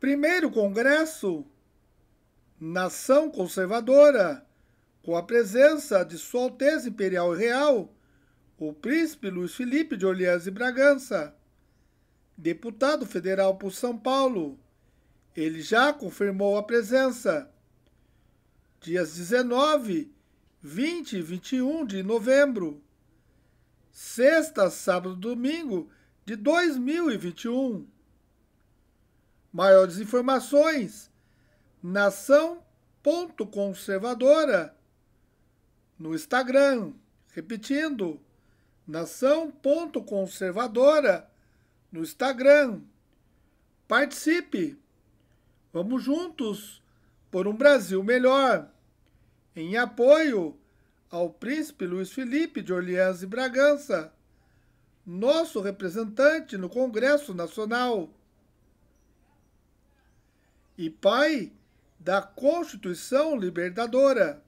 Primeiro Congresso Nação Conservadora, com a presença de Sua Alteza Imperial e Real, o Príncipe Luiz Felipe de Orleans e Bragança, deputado federal por São Paulo. Ele já confirmou a presença. Dias 19, 20 e 21 de novembro. Sexta, sábado e domingo de 2021. Maiores informações: nação.conservadora no Instagram. Repetindo: nação.conservadora no Instagram. Participe. Vamos juntos por um Brasil melhor. Em apoio ao príncipe Luiz Felipe de Orleans e Bragança, nosso representante no Congresso Nacional e pai da Constituição Libertadora.